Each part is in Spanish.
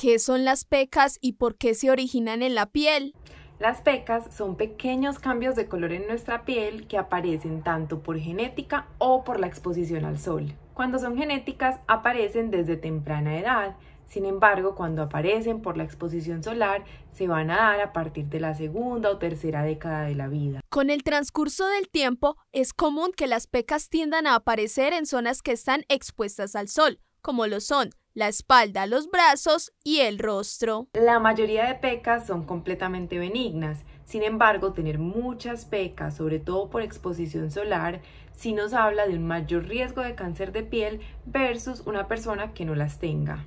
¿Qué son las pecas y por qué se originan en la piel? Las pecas son pequeños cambios de color en nuestra piel que aparecen tanto por genética o por la exposición al sol. Cuando son genéticas aparecen desde temprana edad, sin embargo cuando aparecen por la exposición solar se van a dar a partir de la segunda o tercera década de la vida. Con el transcurso del tiempo es común que las pecas tiendan a aparecer en zonas que están expuestas al sol, como lo son la espalda, los brazos y el rostro. La mayoría de pecas son completamente benignas. Sin embargo, tener muchas pecas, sobre todo por exposición solar, sí nos habla de un mayor riesgo de cáncer de piel versus una persona que no las tenga,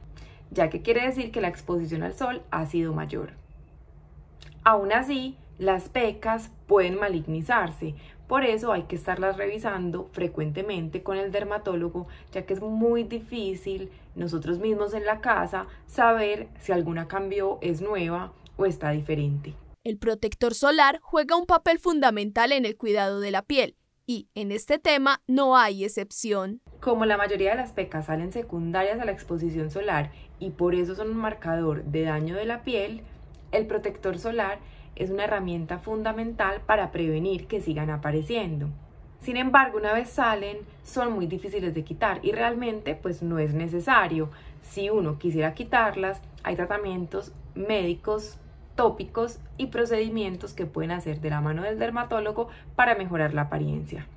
ya que quiere decir que la exposición al sol ha sido mayor. Aún así, las pecas pueden malignizarse, por eso hay que estarlas revisando frecuentemente con el dermatólogo, ya que es muy difícil nosotros mismos en la casa saber si alguna cambió, es nueva o está diferente. El protector solar juega un papel fundamental en el cuidado de la piel y en este tema no hay excepción. Como la mayoría de las pecas salen secundarias a la exposición solar y por eso son un marcador de daño de la piel, el protector solar es una herramienta fundamental para prevenir que sigan apareciendo. Sin embargo, una vez salen, son muy difíciles de quitar y realmente pues no es necesario. Si uno quisiera quitarlas, hay tratamientos médicos tópicos y procedimientos que pueden hacer de la mano del dermatólogo para mejorar la apariencia.